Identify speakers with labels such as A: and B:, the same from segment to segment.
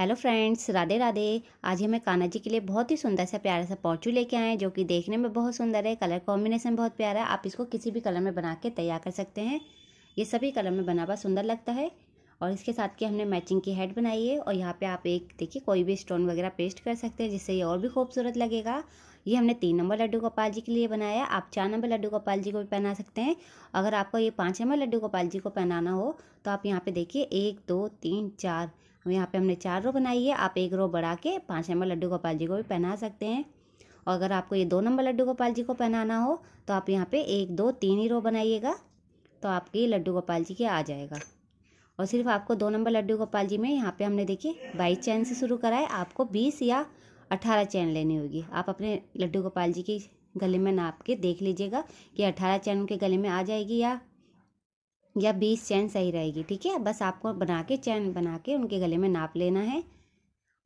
A: hello friends Radhe Radhe आज हमें कान्हा जी के लिए बहुत ही सुंदर सा प्यारा सा पॉचू लेके आए हैं जो कि देखने में बहुत सुंदर है कलर कॉम्बिनेशन बहुत प्यारा है आप इसको किसी भी कलर में बना के तैयार कर सकते हैं ये सभी कलर में बना हुआ सुंदर लगता है और इसके साथ की हमने मैचिंग की हेड बनाई है और यहाँ पर आप एक देखिए कोई भी स्टोन वगैरह पेस्ट कर सकते हैं जिससे ये और भी खूबसूरत लगेगा ये हमने तीन नंबर लड्डू गोपाल जी के लिए बनाया आप चार नंबर लड्डू गोपाल जी को भी पहना सकते हैं अगर आपको ये पाँच नंबर लड्डू गोपाल जी को पहनाना हो तो आप यहाँ पर देखिए एक दो तीन चार हम यहाँ पे हमने चार रो बनाई है आप एक रो बढ़ा के पाँच नंबर लड्डू गोपाल जी को भी पहना सकते हैं और अगर आपको ये दो नंबर लड्डू गोपाल जी को पहनाना हो तो आप यहाँ पे एक दो तीन ही रो बनाइएगा तो आपके लड्डू गोपाल जी के आ जाएगा और सिर्फ आपको दो नंबर लड्डू गोपाल जी में यहाँ पर हमने देखिए बाईस चैन से शुरू करा है आपको बीस या अठारह चैन लेनी होगी आप अपने लड्डू गोपाल जी की गले में नाप के देख लीजिएगा कि अठारह चैन उनके गले में आ जाएगी या या बीस चैन सही रहेगी ठीक है बस आपको बना के चैन बना के उनके गले में नाप लेना है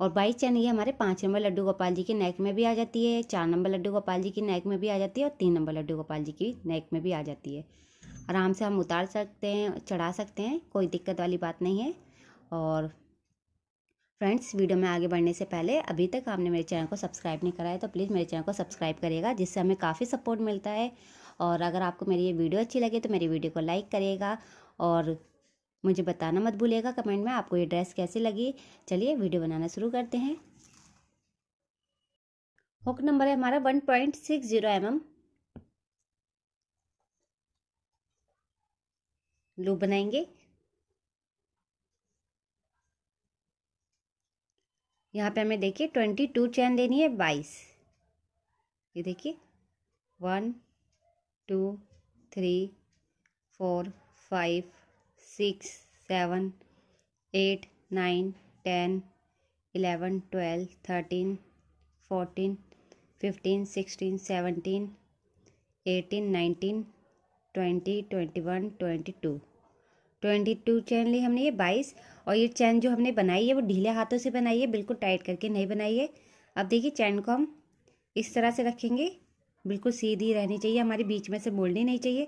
A: और बाईस चैन ये हमारे पाँच नंबर लड्डू गोपाल जी की नेक में भी आ जाती है चार नंबर लड्डू गोपाल जी की नेक में भी आ जाती है और तीन नंबर लड्डू गोपाल जी की नेक में भी आ जाती है आराम से हम उतार सकते हैं चढ़ा सकते हैं कोई दिक्कत वाली बात नहीं है और फ्रेंड्स वीडियो में आगे बढ़ने से पहले अभी तक आपने मेरे चैनल को सब्सक्राइब नहीं कराया तो प्लीज़ मेरे चैनल को सब्सक्राइब करिएगा जिससे हमें काफ़ी सपोर्ट मिलता है और अगर आपको मेरी ये वीडियो अच्छी लगे तो मेरी वीडियो को लाइक करिएगा और मुझे बताना मत भूलिएगा कमेंट में आपको ये ड्रेस कैसी लगी चलिए वीडियो बनाना शुरू करते हैं हुक नंबर है हमारा one point six zero M M लू बनाएंगे यहाँ पे हमें देखिए ट्वेंटी टू चैन देनी है बाईस ये देखिए one two three four five six seven eight nine ten eleven twelve thirteen fourteen fifteen sixteen seventeen eighteen nineteen twenty twenty one twenty two twenty two chain ली हमने ये बाईस और ये चैन जो हमने बनाई है वो ढीले हाथों से बनाई है बिल्कुल टाइट करके नहीं बनाई है अब देखिए चैन को हम इस तरह से रखेंगे बिल्कुल सीधी रहनी चाहिए हमारी बीच में से बोलनी नहीं चाहिए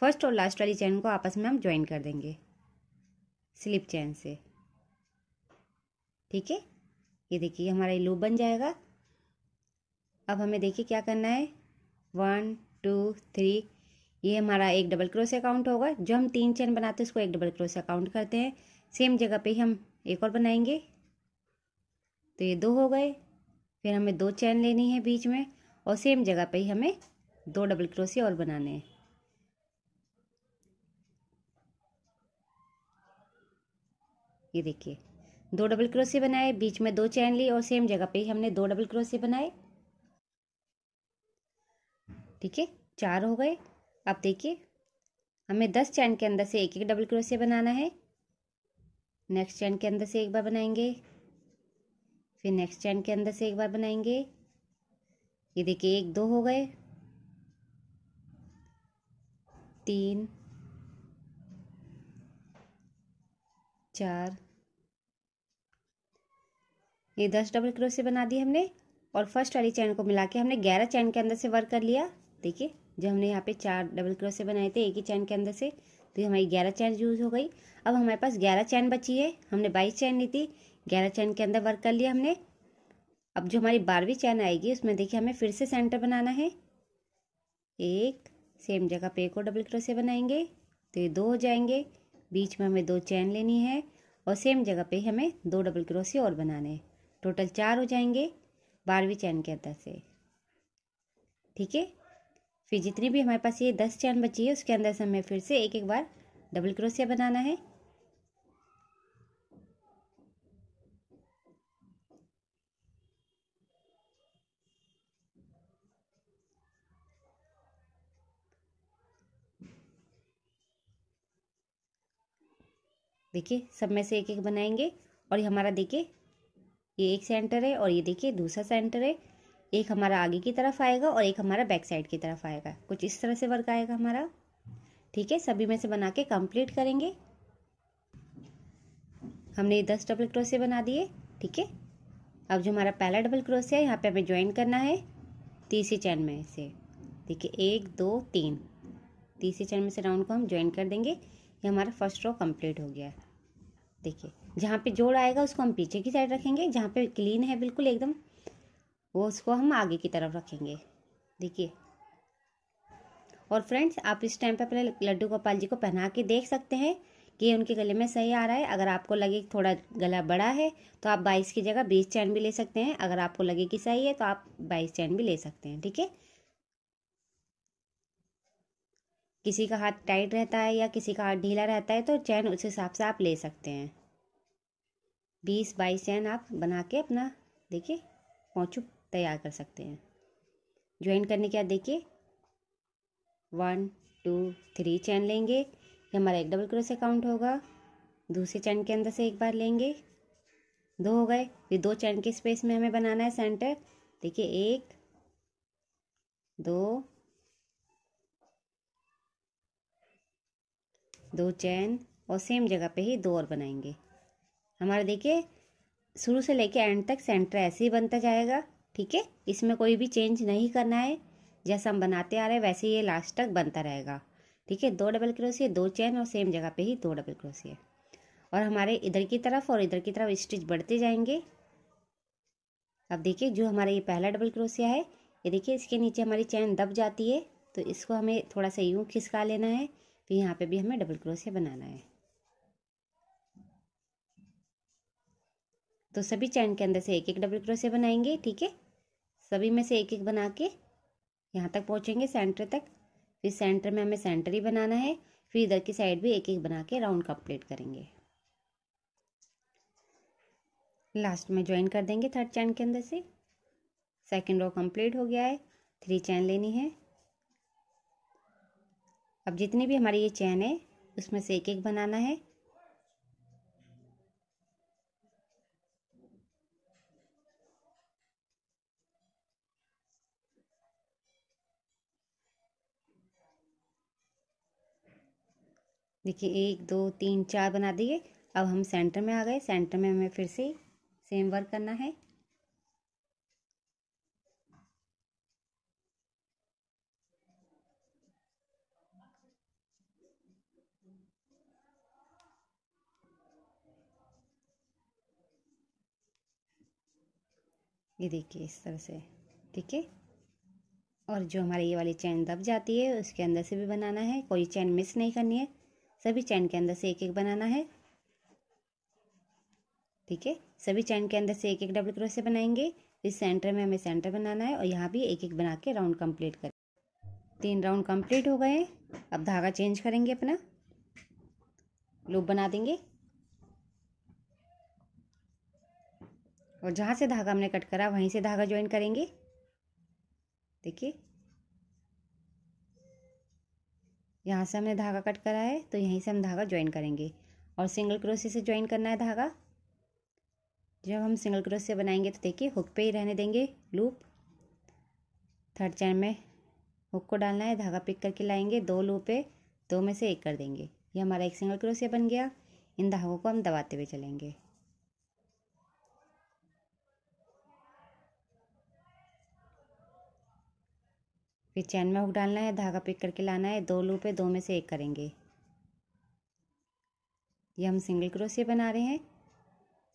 A: फर्स्ट और लास्ट वाली चैन को आपस में हम ज्वाइन कर देंगे स्लिप चैन से ठीक है ये देखिए हमारा ये लूप बन जाएगा अब हमें देखिए क्या करना है वन टू थ्री ये हमारा एक डबल क्रोस अकाउंट होगा जो हम तीन चैन बनाते हैं उसको एक डबल क्रोस अकाउंट करते हैं सेम जगह पे ही हम एक और बनाएंगे तो ये दो हो गए फिर हमें दो चैन लेनी है बीच में और सेम जगह पे ही हमें दो डबल क्रोशिया और बनाने हैं ये देखिए दो डबल क्रोशिया बनाए बीच में दो चैन ली और सेम जगह पे ही हमने दो डबल क्रोशिया बनाए ठीक है चार हो गए अब देखिए हमें दस चैन के अंदर से एक एक डबल क्रोशिया बनाना है नेक्स्ट चैन के अंदर से एक बार बनाएंगे फिर नेक्स्ट चैन के अंदर से एक बार बनाएंगे ये देखिए एक दो हो गए तीन चार ये दस डबल क्रोशे बना दिए हमने और फर्स्ट वाली चैन को मिला के हमने ग्यारह चैन के अंदर से वर्क कर लिया देखिए जो हमने यहाँ पे चार डबल क्रोशे बनाए थे एक ही चैन के अंदर से तो हमारी ग्यारह चैन यूज़ हो गई अब हमारे पास ग्यारह चैन बची है हमने बाईस चैन ली थी ग्यारह चैन के अंदर वर्क कर लिया हमने अब जो हमारी बारहवीं चैन आएगी उसमें देखिए हमें फिर से सेंटर बनाना है एक सेम जगह पे और डबल क्रोसिया बनाएंगे तो ये दो हो जाएंगे बीच में हमें दो चैन लेनी है और सेम जगह पे हमें दो डबल क्रोसे और बनाने हैं टोटल चार हो जाएंगे बारहवीं चैन के अंदर से ठीक है फिर जितनी भी हमारे पास ये दस चैन बची है उसके अंदर से हमें फिर से एक एक बार डबल क्रोसिया बनाना है देखिए सब में से एक एक बनाएंगे और ये हमारा देखिए ये एक सेंटर है और ये देखिए दूसरा सेंटर है एक हमारा आगे की तरफ आएगा और एक हमारा बैक साइड की तरफ आएगा कुछ इस तरह से वर्क आएगा हमारा ठीक है सभी में से बना के कंप्लीट करेंगे हमने दस डबल क्रोसे बना दिए ठीक है अब जो हमारा पहला डबल क्रोसे है यहाँ पे हमें ज्वाइन करना है तीसरी चैन में से देखिए एक दो तीन तीसरी चैन में से राउंड को हम ज्वाइन कर देंगे ये हमारा फर्स्ट रो कंप्लीट हो गया है देखिए जहाँ पे जोड़ आएगा उसको हम पीछे की साइड रखेंगे जहाँ पे क्लीन है बिल्कुल एकदम वो उसको हम आगे की तरफ रखेंगे देखिए और फ्रेंड्स आप इस टाइम पे अपने लड्डू गोपाल जी को पहना के देख सकते हैं कि उनके गले में सही आ रहा है अगर आपको लगे थोड़ा गला बड़ा है तो आप बाईस की जगह बीस चैन भी ले सकते हैं अगर आपको लगे कि सही है तो आप बाईस चैन भी ले सकते हैं ठीक है किसी का हाथ टाइट रहता है या किसी का हाथ ढीला रहता है तो चैन उस हिसाब से आप ले सकते हैं बीस बाईस चैन आप बना के अपना देखिए पहुँचू तैयार कर सकते हैं ज्वाइन करने के बाद देखिए वन टू थ्री चैन लेंगे ये हमारा एक डबल क्रोस अकाउंट होगा दूसरे चैन के अंदर से एक बार लेंगे दो हो गए फिर दो चैन के स्पेस में हमें बनाना है सेंटर देखिए एक दो दो चैन और सेम जगह पे ही दो और बनाएंगे हमारा देखिए शुरू से लेके एंड तक सेंटर ऐसे ही बनता जाएगा ठीक है इसमें कोई भी चेंज नहीं करना है जैसा हम बनाते आ रहे हैं वैसे ये लास्ट तक बनता रहेगा ठीक है दो डबल क्रोसिए दो चैन और सेम जगह पे ही दो डबल क्रोसिए और हमारे इधर की तरफ और इधर की तरफ स्टिच बढ़ते जाएंगे अब देखिए जो हमारा ये पहला डबल क्रोसिया है ये देखिए इसके नीचे हमारी चैन दब जाती है तो इसको हमें थोड़ा सा यूँ खिसका लेना है तो यहाँ पे भी हमें डबल क्रोशिया बनाना है तो सभी चैन के अंदर से एक एक डबल क्रोशिया बनाएंगे ठीक है सभी में से एक एक बना के यहाँ तक पहुँचेंगे सेंटर तक फिर सेंटर में हमें सेंटर ही बनाना है फिर इधर की साइड भी एक एक बना के राउंड कंप्लीट करेंगे लास्ट में ज्वाइन कर देंगे थर्ड चैन के अंदर से सेकंड रो कंप्लीट हो गया है थ्री चैन लेनी है अब जितनी भी हमारी ये चैन है उसमें से एक एक बनाना है देखिए एक दो तीन चार बना दिए अब हम सेंटर में आ गए सेंटर में हमें फिर से सेम वर्क करना है ये देखिए इस तरह से ठीक है और जो हमारी ये वाली चैन दब जाती है उसके अंदर से भी बनाना है कोई चैन मिस नहीं करनी है सभी चैन के अंदर से एक एक बनाना है ठीक है सभी चैन के अंदर से एक एक डबल क्रोसे बनाएंगे फिर सेंटर में हमें सेंटर बनाना है और यहाँ भी एक एक बना के राउंड कंप्लीट करें तीन राउंड कंप्लीट हो गए अब धागा चेंज करेंगे अपना लूप बना देंगे और जहाँ से धागा हमने कट करा वहीं से धागा ज्वाइन करेंगे देखिए यहाँ से हमने धागा कट करा है तो यहीं से हम धागा ज्वाइन करेंगे और सिंगल क्रोसी से ज्वाइन करना है धागा जब हम सिंगल से बनाएंगे तो देखिए हुक पे ही रहने देंगे लूप थर्ड चैन में हुक को डालना है धागा पिक करके लाएंगे दो लूपे दो में से एक कर देंगे ये हमारा एक सिंगल क्रोशिया बन गया इन धागों को हम दबाते हुए चलेंगे फिर चैन में हुक डालना है धागा पिक करके लाना है दो लूप है दो में से एक करेंगे ये हम सिंगल क्रोशिया बना रहे हैं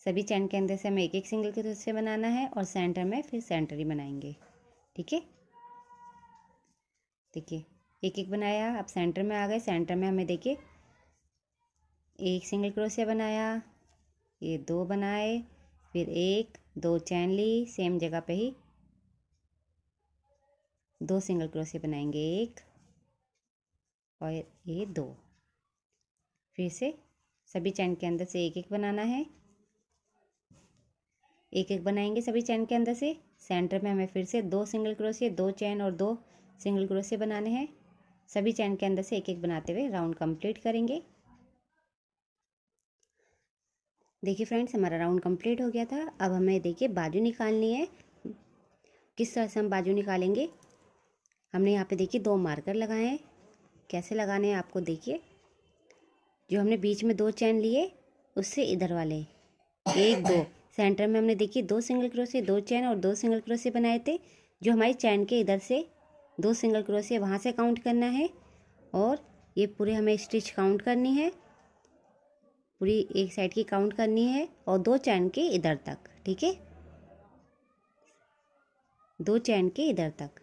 A: सभी चैन के अंदर से हमें एक एक सिंगल क्रोशिया बनाना है और सेंटर में फिर सेंटर ही बनाएंगे ठीक है देखिए एक एक बनाया अब सेंटर में आ गए सेंटर में हमें देखिए एक सिंगल क्रोशिया बनाया ये दो बनाए फिर एक दो चैन ली सेम जगह पे ही दो सिंगल क्रोसे बनाएंगे एक और ये दो फिर से सभी चैन के अंदर से एक एक बनाना है एक एक बनाएंगे सभी चैन के अंदर से सेंटर में हमें फिर से दो सिंगल क्रोसे दो चैन और दो सिंगल क्रोसे बनाने हैं सभी चैन के अंदर से एक एक बनाते हुए राउंड कंप्लीट करेंगे देखिए फ्रेंड्स हमारा राउंड कंप्लीट हो गया था अब हमें देखिए बाजू निकालनी है किस तरह से हम बाजू निकालेंगे हमने यहाँ पे देखिए दो मार्कर लगाए हैं कैसे लगाने हैं आपको देखिए जो हमने बीच में दो चैन लिए उससे इधर वाले एक दो सेंटर में हमने देखिए दो सिंगल क्रोसे दो चैन और दो सिंगल क्रोसे बनाए थे जो हमारी चैन के इधर से दो सिंगल क्रोसे वहाँ से काउंट करना है और ये पूरे हमें स्टिच काउंट करनी है पूरी एक साइड की काउंट करनी है और दो चैन के इधर तक ठीक है दो चैन के इधर तक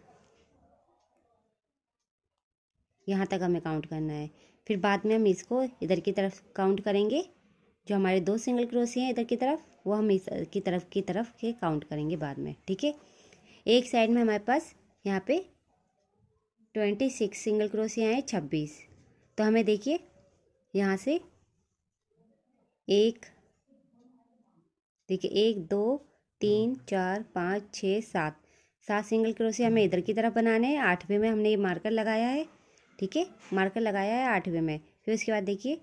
A: यहाँ तक हमें काउंट करना है फिर बाद में हम इसको इधर की तरफ काउंट करेंगे जो हमारे दो सिंगल क्रोसी हैं इधर की तरफ वो हम इस की तरफ की तरफ के काउंट करेंगे बाद में ठीक है एक साइड में हमारे पास यहाँ पे ट्वेंटी सिक्स सिंगल क्रोशिया हैं छब्बीस तो हमें देखिए यहाँ से एक देखिए एक दो तीन चार पाँच छः सात सात सिंगल क्रोशिया हमें इधर की तरफ बनाने हैं आठवें में हमने ये मार्कर लगाया है ठीक है मार्कर लगाया है आठवें में फिर उसके बाद देखिए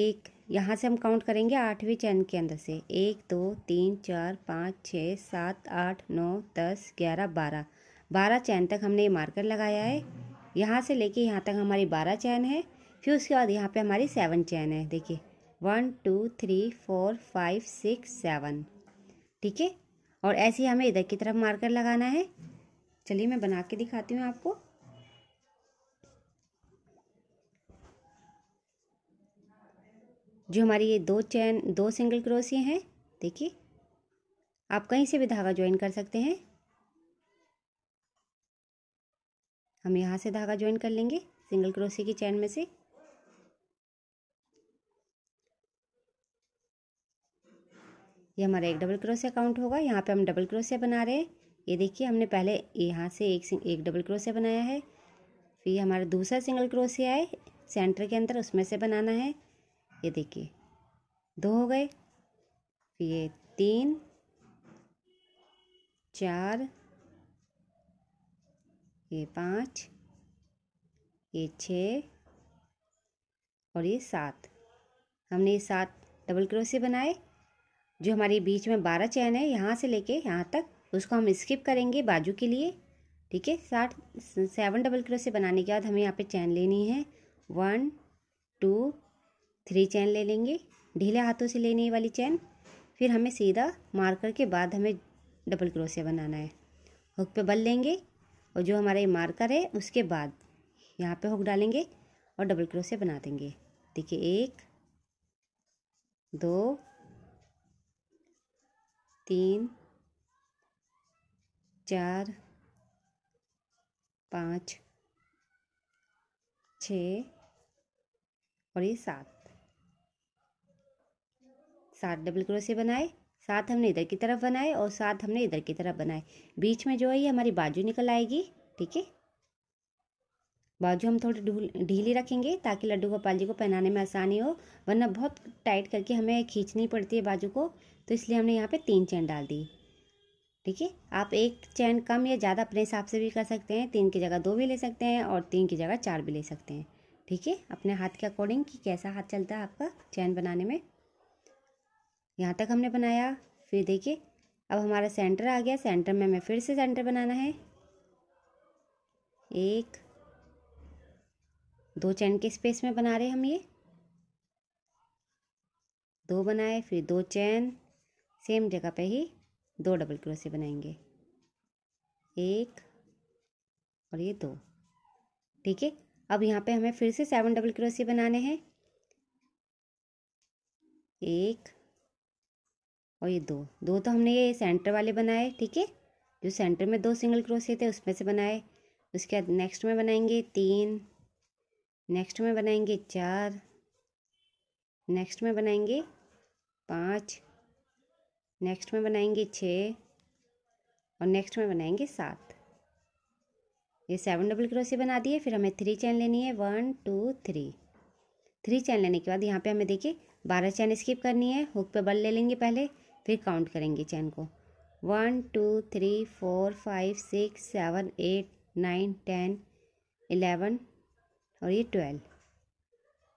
A: एक यहाँ से हम काउंट करेंगे आठवें चैन के अंदर से एक दो तीन चार पाँच छः सात आठ नौ दस ग्यारह बारह बारह चैन तक हमने ये मार्कर लगाया है यहाँ से लेके यहाँ तक हमारी बारह चैन है फिर उसके बाद यहाँ पे हमारी सेवन चैन है देखिए one two three four five six seven ठीक है और ऐसे ही हमें इधर की तरफ मार्कर लगाना है चलिए मैं बना के दिखाती हूँ आपको जो हमारी ये दो चैन दो सिंगल क्रोसिए हैं देखिए आप कहीं से भी धागा ज्वाइन कर सकते हैं हम यहाँ से धागा ज्वाइन कर लेंगे सिंगल क्रोसिए की चैन में से ये हमारा एक डबल क्रोसिया काउंट होगा यहाँ पे हम डबल क्रोसिया बना रहे हैं ये देखिए हमने पहले यहाँ से एक एक डबल क्रोसिया बनाया है फिर हमारा दूसरा सिंगल क्रोसिया है सेंटर के अंदर उसमें से बनाना है ये देखिए दो हो गए ये तीन चार ये पाँच ये छः और ये सात हमने ये सात डबल क्रोशे बनाए जो हमारे बीच में बारह चैन है यहाँ से लेके यहाँ तक उसको हम स्किप करेंगे बाजू के लिए ठीक है साठ सेवन डबल क्रोशे बनाने के बाद हमें यहाँ पे चैन लेनी है वन टू थ्री चैन ले लेंगे ढीले हाथों से लेने वाली चैन फिर हमें सीधा मार्कर के बाद हमें डबल क्रोशिया बनाना है हुक पे बल लेंगे और जो हमारा ये मार्कर है उसके बाद यहाँ पे हुक डालेंगे और डबल क्रोशिया बना देंगे देखिए एक दो तीन चार पाँच छ और ये सात सात डबल क्रोशे बनाए सात हमने इधर की तरफ बनाए और सात हमने इधर की तरफ बनाए बीच में जो है ये हमारी बाजू निकल आएगी ठीक है बाजू हम थोड़ी ढीली रखेंगे ताकि लड्डू गोपाल जी को पहनाने में आसानी हो वरना बहुत टाइट करके हमें खींचनी पड़ती है बाजू को तो इसलिए हमने यहाँ पे तीन चैन डाल दी ठीक है आप एक चैन कम या ज़्यादा अपने हिसाब से भी कर सकते हैं तीन की जगह दो भी ले सकते हैं और तीन की जगह चार भी ले सकते हैं ठीक है अपने हाथ के अकॉर्डिंग कि कैसा हाथ चलता है आपका चैन बनाने में यहाँ तक हमने बनाया फिर देखिए अब हमारा सेंटर आ गया सेंटर में हमें फिर से सेंटर बनाना है एक दो चैन के स्पेस में बना रहे हम ये दो बनाए फिर दो चैन सेम जगह पे ही दो डबल क्रोसे बनाएंगे एक और ये दो ठीक है अब यहाँ पे हमें फिर से सेवन डबल क्रोसे बनाने हैं एक और ये दो दो तो हमने ये सेंटर वाले बनाए ठीक है जो सेंटर में दो सिंगल क्रोशिया थे उसमें से बनाए उसके बाद नेक्स्ट में बनाएंगे तीन नेक्स्ट में बनाएंगे चार नेक्स्ट में बनाएंगे पाँच नेक्स्ट में बनाएंगे छः और नेक्स्ट में बनाएंगे सात ये सेवन डबल क्रोशिया बना दिए फिर हमें थ्री चैन लेनी है one two three three chain लेने के बाद यहाँ पे हमें देखिए बारह चैन स्किप करनी है हुक पे बल ले लेंगे पहले फिर काउंट करेंगे चैन को one two three four five six seven eight nine ten eleven और ये ट्वेल्व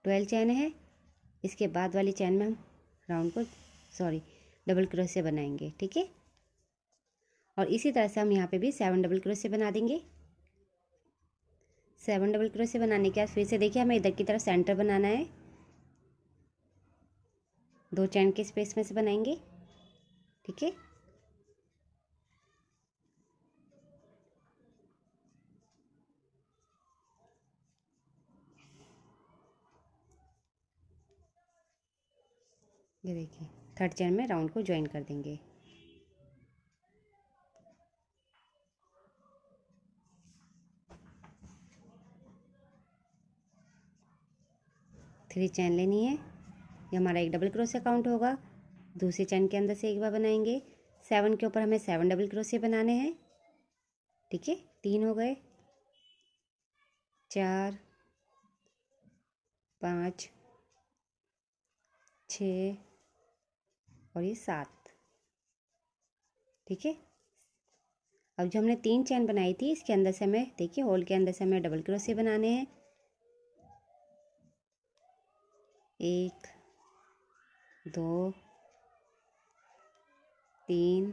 A: ट्वेल्व चैन है इसके बाद वाली चैन में हम राउंड को सॉरी डबल क्रोशे बनाएंगे ठीक है और इसी तरह से हम यहाँ पे भी सेवन डबल क्रोशे बना देंगे सेवन डबल क्रोशे बनाने के बाद फिर से देखिए हमें इधर की तरफ सेंटर बनाना है दो चैन के स्पेस में से बनाएंगे ठीक है ये देखिए थर्ड चेन में राउंड को ज्वाइन कर देंगे थ्री चैन लेनी है ये हमारा एक डबल क्रोस अकाउंट होगा दूसरे चैन के अंदर से एक बार बनाएंगे सेवन के ऊपर हमें सेवन डबल क्रोशिया बनाने हैं ठीक है तीन हो गए चार पाँच छ और ये सात ठीक है अब जो हमने तीन चैन बनाई थी इसके अंदर से हमें देखिए होल के अंदर से हमें डबल क्रोशे बनाने हैं एक दो तीन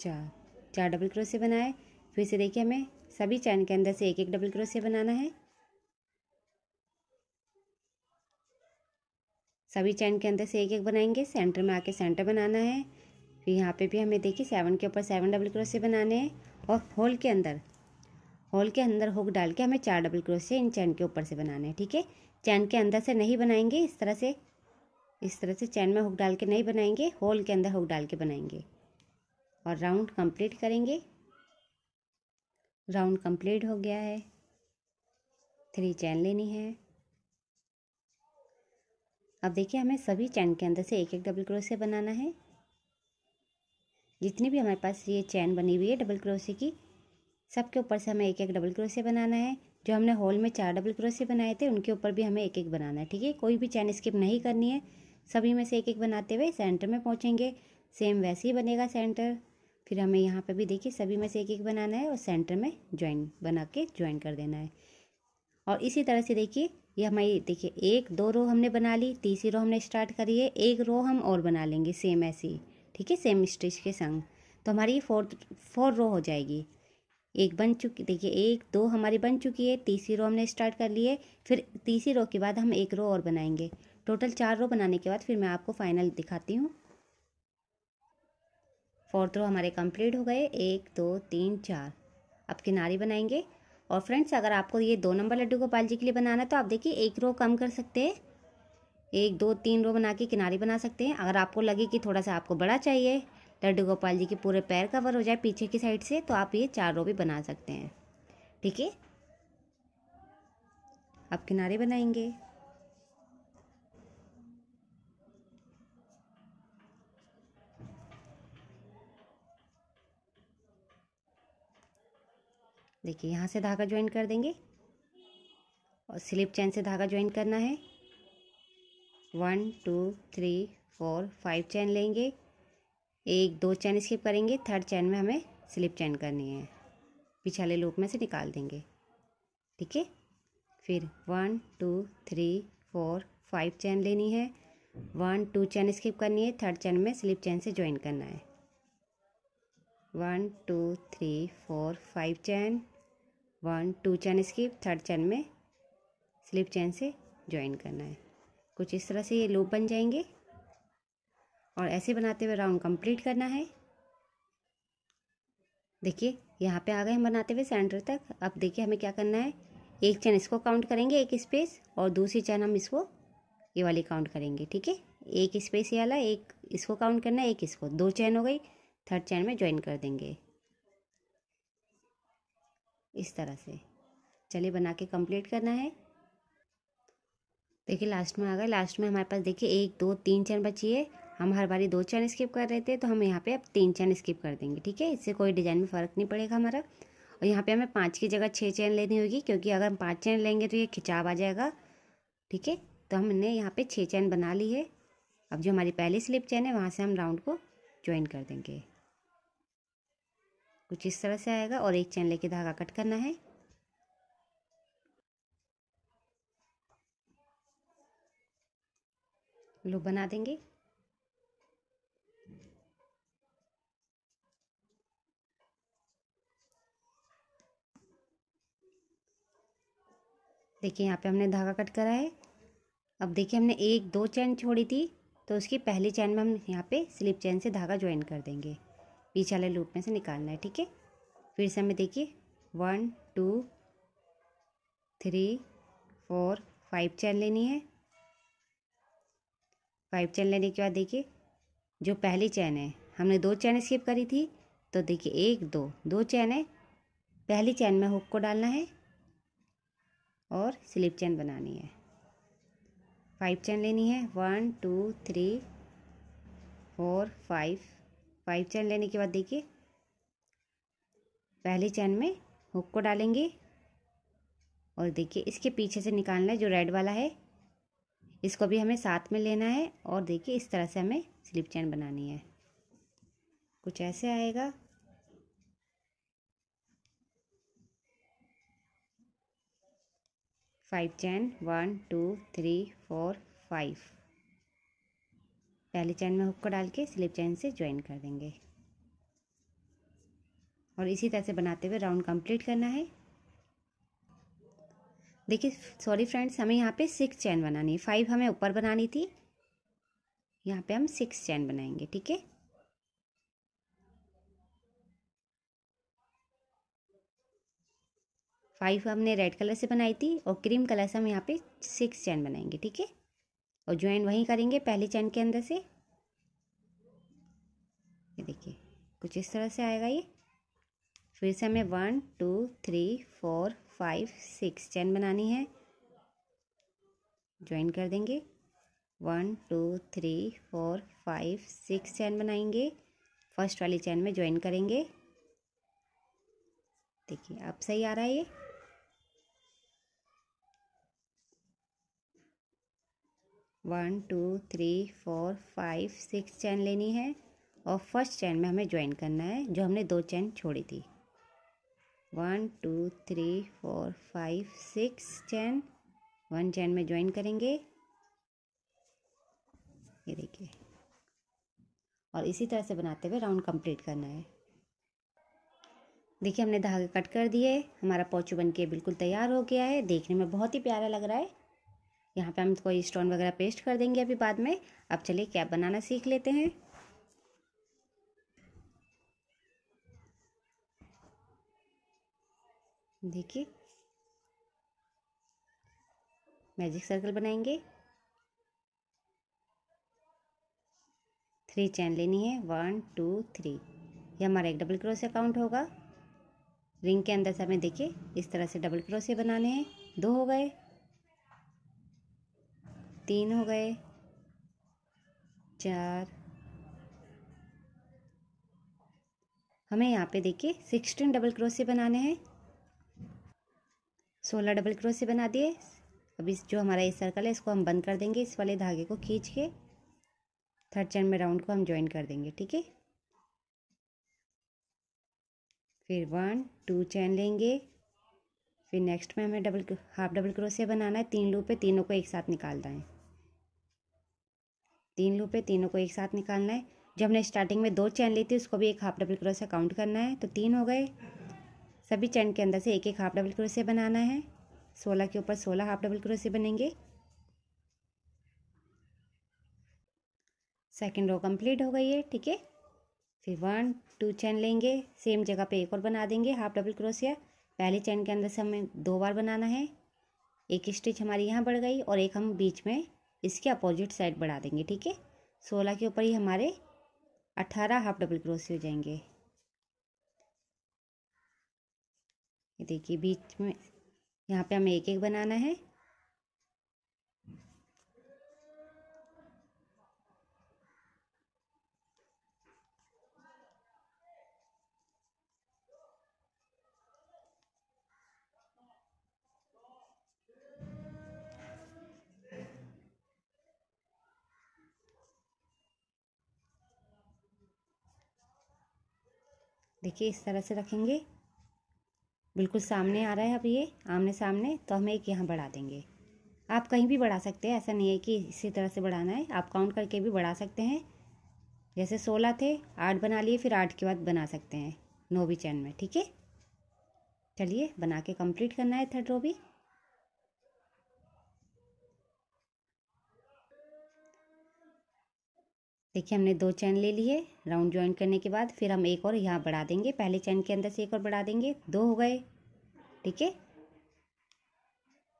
A: चार चार डबल क्रोसे बनाए फिर से देखिए हमें सभी चैन के अंदर से एक एक डबल क्रोसे बनाना है सभी चैन के अंदर से एक एक बनाएंगे सेंटर में आके सेंटर बनाना है फिर यहाँ पे भी हमें देखिए सेवन के ऊपर सेवन डबल क्रोसे बनाने हैं और होल के अंदर होल के अंदर हुक डाल के हमें चार डबल क्रोशिया इन चैन के ऊपर से बनाने हैं ठीक है चैन के अंदर से नहीं बनाएंगे इस तरह से इस तरह से चैन में हुक डाल के नहीं बनाएंगे होल के अंदर हुक डाल के बनाएंगे और राउंड कंप्लीट करेंगे राउंड कंप्लीट हो गया है थ्री चैन लेनी है अब देखिए हमें सभी चैन के अंदर से एक एक डबल क्रोशिया बनाना है जितनी भी हमारे पास ये चैन बनी हुई है डबल क्रोशिया की सबके ऊपर से हमें एक एक डबल क्रोशिया बनाना है जो हमने होल में चार डबल क्रोशिया बनाए थे उनके ऊपर भी हमें एक एक बनाना है ठीक है कोई भी चैन स्किप नहीं करनी है सभी में से एक एक बनाते हुए सेंटर में पहुँचेंगे सेम वैसे ही बनेगा सेंटर फिर हमें यहाँ पे भी देखिए सभी में से एक एक बनाना है और सेंटर में ज्वाइन बना के ज्वाइन कर देना है और इसी तरह से देखिए ये हमारी देखिए एक दो रो हमने बना ली तीसरी रो हमने स्टार्ट करी है एक रो हम और बना लेंगे सेम ऐसी ही ठीक है सेम स्टिच के संग तो हमारी ये फोर फोर रो हो जाएगी एक बन चुकी देखिए एक दो हमारी बन चुकी है तीसरी रो हमने स्टार्ट कर ली है फिर तीसरी रो के बाद हम एक रो और बनाएंगे टोटल चार रो बनाने के बाद फिर मैं आपको फाइनल दिखाती हूँ फोर्थ रो हमारे कंप्लीट हो गए एक दो तीन चार अब किनारे बनाएंगे और फ्रेंड्स अगर आपको ये दो नंबर लड्डू गोपाल जी के लिए बनाना है तो आप देखिए एक रो कम कर सकते हैं एक दो तीन रो बना के किनारे बना सकते हैं अगर आपको लगे कि थोड़ा सा आपको बड़ा चाहिए लड्डू गोपाल जी के पूरे पैर कवर हो जाए पीछे की साइड से तो आप ये चार रो भी बना सकते हैं ठीक है आप किनारे बनाएंगे देखिए यहाँ से धागा ज्वाइन कर देंगे और स्लिप चैन से धागा ज्वाइन करना है one two three four five chain लेंगे एक दो चैन स्किप करेंगे थर्ड चैन में हमें स्लिप चैन करनी है पिछले लूप में से निकाल देंगे ठीक है फिर one two three four five chain लेनी है वन टू चैन स्किप करनी है थर्ड चैन में स्लिप चैन से ज्वाइन करना है one two three four five chain one two chain skip third chain में स्लिप चैन से ज्वाइन करना है कुछ इस तरह से ये लूप बन जाएंगे और ऐसे बनाते हुए राउंड कंप्लीट करना है देखिए यहाँ पे आ गए हम बनाते हुए सेंटर तक अब देखिए हमें क्या करना है एक चैन इसको काउंट करेंगे एक स्पेस और दूसरी चैन हम इसको ये वाली काउंट करेंगे ठीक है एक स्पेस ये वाला एक इसको काउंट करना है एक इसको दो चैन हो गई थर्ड चैन में ज्वाइन कर देंगे इस तरह से चलिए बना के कंप्लीट करना है देखिए लास्ट में आ गए लास्ट में हमारे पास देखिए एक दो तीन चैन बची है हम हर बारी दो चैन स्किप कर रहे थे तो हम यहाँ पे अब तीन चैन स्किप कर देंगे ठीक है इससे कोई डिज़ाइन में फ़र्क नहीं पड़ेगा हमारा और यहाँ पे हमें पाँच की जगह छः चैन लेनी होगी क्योंकि अगर हम पाँच चैन लेंगे तो ये खिंचाव आ जाएगा ठीक है तो हमने यहाँ पर छः चैन बना ली है अब जो हमारी पहली स्लिप चैन है वहाँ से हम राउंड को ज्वाइन कर देंगे कुछ इस तरह से आएगा और एक चैन लेके धागा कट करना है लूप बना देंगे देखिए यहाँ पे हमने धागा कट करा है अब देखिए हमने एक दो चैन छोड़ी थी तो उसकी पहली चैन में हम यहाँ पे स्लिप चैन से धागा ज्वाइन कर देंगे बीच वाले लूप में से निकालना है ठीक है फिर से हमें देखिए one two three four five chain लेनी है फाइव चैन लेने के बाद देखिए जो पहली चैन है हमने दो चैन स्किप करी थी तो देखिए एक दो दो चैन है पहली चैन में हुक को डालना है और स्लिप चैन बनानी है फाइव चैन लेनी है one two three four five five chain लेने के बाद देखिए पहली चैन में हुक को डालेंगे और देखिए इसके पीछे से निकालना है जो रेड वाला है इसको भी हमें साथ में लेना है और देखिए इस तरह से हमें स्लिप चैन बनानी है कुछ ऐसे आएगा five chain one two three four five पहले चैन में हुक को डाल के स्लिप चैन से ज्वाइन कर देंगे और इसी तरह से बनाते हुए राउंड कंप्लीट करना है देखिए सॉरी फ्रेंड्स हमें यहाँ पे सिक्स चैन बनानी है फाइव हमें ऊपर बनानी थी यहाँ पे हम सिक्स चैन बनाएंगे ठीक है फाइव हमने रेड कलर से बनाई थी और क्रीम कलर से हम यहाँ पे सिक्स चैन बनाएंगे ठीक है और ज्वाइन वहीं करेंगे पहली चैन के अंदर से ये देखिए कुछ इस तरह से आएगा ये फिर से हमें one two three four five six chain बनानी है ज्वाइन कर देंगे one two three four five six chain बनाएंगे फर्स्ट वाली चैन में ज्वाइन करेंगे देखिए अब सही आ रहा है ये one two three four five six chain लेनी है और फर्स्ट चैन में हमें ज्वाइन करना है जो हमने दो चैन छोड़ी थी one two three four five six chain one chain में ज्वाइन करेंगे ये देखिए और इसी तरह से बनाते हुए राउंड कंप्लीट करना है देखिए हमने धागे कट कर दिए हमारा पौचू बन के बिल्कुल तैयार हो गया है देखने में बहुत ही प्यारा लग रहा है यहाँ पे हम कोई स्टोन वगैरह पेस्ट कर देंगे अभी बाद में अब चलिए कैप बनाना सीख लेते हैं देखिए मैजिक सर्कल बनाएंगे थ्री चैन लेनी है वन टू थ्री ये हमारा एक डबल क्रोसे अकाउंट होगा रिंग के अंदर से हमें देखिए इस तरह से डबल क्रोसे बनाने हैं दो हो गए तीन हो गए चार हमें यहाँ पे देखिए सिक्सटीन डबल क्रोसे बनाने हैं सोलह डबल क्रोसे बना दिए अब इस जो हमारा ये सर्कल है इसको हम बंद कर देंगे इस वाले धागे को खींच के थर्ड चैन में राउंड को हम ज्वाइन कर देंगे ठीक है फिर वन टू चैन लेंगे फिर नेक्स्ट में हमें डबल हाफ डबल क्रोसे बनाना है तीन लूप पे तीनों को एक साथ निकालना है तीन लूप है तीनों को एक साथ निकालना है जो हमने स्टार्टिंग में दो चैन ली थी उसको भी एक हाफ डबल क्रोस से काउंट करना है तो तीन हो गए सभी चैन के अंदर से एक एक हाफ डबल क्रोस से बनाना है सोलह के ऊपर सोलह हाफ डबल क्रोस से बनेंगे सेकेंड रो कंप्लीट हो गई है ठीक है फिर वन टू चैन लेंगे सेम जगह पे एक और बना देंगे हाफ डबल क्रोसिया पहले चैन के अंदर से हमें दो बार बनाना है एक स्टिच हमारी यहाँ बढ़ गई और एक हम बीच में इसके अपोजिट साइड बढ़ा देंगे ठीक है सोलह के ऊपर ही हमारे अट्ठारह हाफ डबल क्रोसी हो जाएंगे देखिए बीच में यहाँ पे हमें एक एक बनाना है देखिए इस तरह से रखेंगे बिल्कुल सामने आ रहा है अब ये आमने सामने तो हम एक यहाँ बढ़ा देंगे आप कहीं भी बढ़ा सकते हैं ऐसा नहीं है कि इसी तरह से बढ़ाना है आप काउंट करके भी बढ़ा सकते हैं जैसे सोलह थे आठ बना लिए फिर आठ के बाद बना सकते हैं नौवीं चैन में ठीक है चलिए बना के कंप्लीट करना है थर्ड रो भी देखिए हमने दो चैन ले लिए राउंड ज्वाइन करने के बाद फिर हम एक और यहाँ बढ़ा देंगे पहले चैन के अंदर से एक और बढ़ा देंगे दो हो गए ठीक है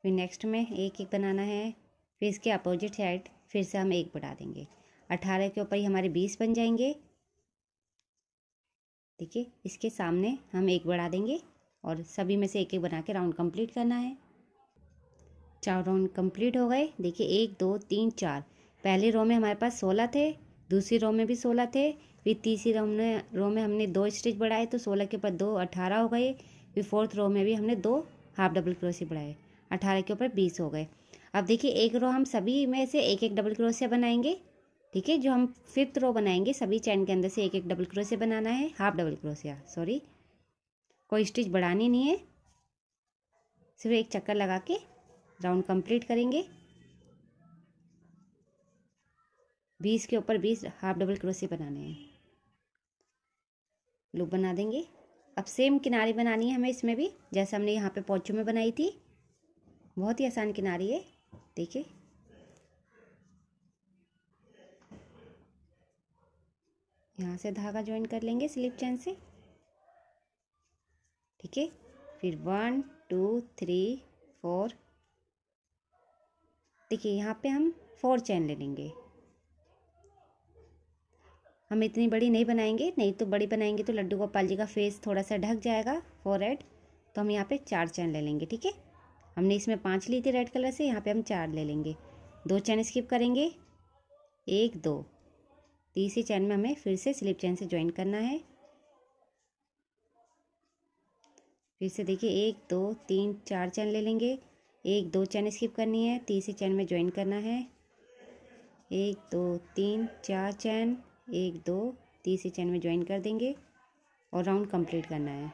A: फिर नेक्स्ट में एक एक बनाना है फिर इसके अपोजिट साइड फिर से हम एक बढ़ा देंगे अठारह के ऊपर ही हमारे बीस बन जाएंगे देखिए इसके सामने हम एक बढ़ा देंगे और सभी में से एक एक बना के राउंड कंप्लीट करना है चार राउंड कंप्लीट हो गए देखिए एक दो तीन चार पहले रो में हमारे पास सोलह थे दूसरी रो में भी सोलह थे फिर तीसरी रो में रो में हमने दो स्टिच बढ़ाए तो सोलह के ऊपर दो अठारह हो गए फिर फोर्थ रो में भी हमने दो हाफ डबल क्रोशिया बढ़ाए अठारह के ऊपर बीस हो गए अब देखिए एक रो हम सभी में से एक एक डबल क्रोशिया बनाएंगे ठीक है जो हम फिफ्थ रो बनाएंगे सभी चैन के अंदर से एक एक डबल क्रोशिया बनाना है हाफ डबल क्रोशिया सॉरी कोई स्टिच बढ़ानी नहीं है सिर्फ एक चक्कर लगा के राउंड कंप्लीट करेंगे बीस के ऊपर बीस हाफ डबल क्रोशिया बनाने हैं लूप बना देंगे अब सेम किनारी बनानी है हमें इसमें भी जैसे हमने यहाँ पे पौचों में बनाई थी बहुत ही आसान किनारी है देखिए यहाँ से धागा ज्वाइन कर लेंगे स्लिप चैन से ठीक है फिर वन टू थ्री फोर देखिए यहाँ पे हम फोर चैन ले लेंगे हम इतनी बड़ी नहीं बनाएंगे नहीं तो बड़ी बनाएंगे तो लड्डू गोपाल जी का फेस थोड़ा सा ढक जाएगा फोर तो हम यहाँ पे चार चैन ले लेंगे ठीक है हमने इसमें पाँच ली थी रेड कलर से यहाँ पे हम चार ले लेंगे दो चैन स्किप करेंगे एक दो तीसरी चैन में हमें फिर से स्लिप चैन से ज्वाइन करना है फिर से देखिए एक दो तीन चार चैन ले लेंगे एक दो चैन स्किप करनी है तीसरी चैन में ज्वाइन करना है एक दो तीन चार चैन एक दो तीसरे चैन में ज्वाइन कर देंगे और राउंड कंप्लीट करना है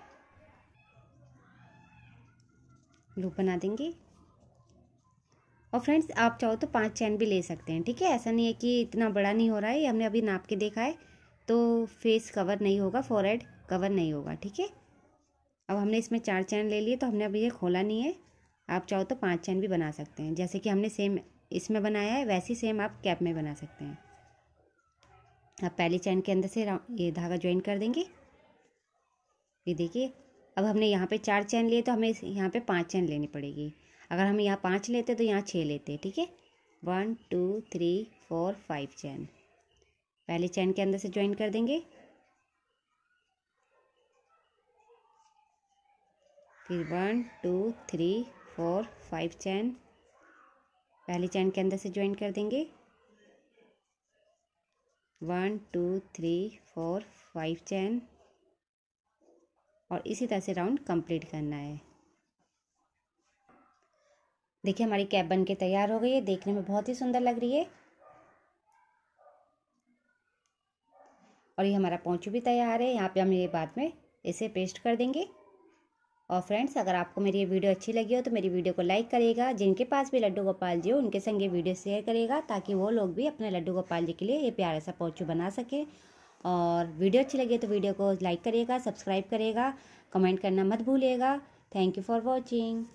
A: लूप बना देंगे और फ्रेंड्स आप चाहो तो पांच चैन भी ले सकते हैं ठीक है ऐसा नहीं है कि इतना बड़ा नहीं हो रहा है हमने अभी नाप के देखा है तो फेस कवर नहीं होगा फॉरहेड कवर नहीं होगा ठीक है अब हमने इसमें चार चैन ले लिए तो हमने अभी ये खोला नहीं है आप चाहो तो पांच चैन भी बना सकते हैं जैसे कि हमने सेम इसमें बनाया है वैसे सेम आप कैप में बना सकते हैं अब पहली चैन के अंदर से ये धागा ज्वाइन कर देंगे ये देखिए अब हमने यहाँ पे चार चैन लिए तो हमें यहाँ पे पांच चैन लेनी पड़ेगी अगर हम यहाँ पांच लेते तो यहाँ छः लेते ठीक है one two three four five chain पहले चैन के अंदर से ज्वाइन कर देंगे फिर one two three four five chain पहले चैन के अंदर से ज्वाइन कर देंगे one two three four five chain और इसी तरह से राउंड कंप्लीट करना है देखिए हमारी कैप बन के तैयार हो गई है देखने में बहुत ही सुंदर लग रही है और ये हमारा पौचू भी तैयार है यहाँ पे हम ये बाद में इसे पेस्ट कर देंगे और फ्रेंड्स अगर आपको मेरी ये वीडियो अच्छी लगी हो तो मेरी वीडियो को लाइक करेगा जिनके पास भी लड्डू गोपाल जी हो उनके संग ये वीडियो शेयर करेगा ताकि वो लोग भी अपने लड्डू गोपाल जी के लिए ये प्यारा सा पोचू बना सकें और वीडियो अच्छी लगी तो वीडियो को लाइक करेगा सब्सक्राइब करेगा कमेंट करना मत भूलिएगा थैंक यू फॉर वॉचिंग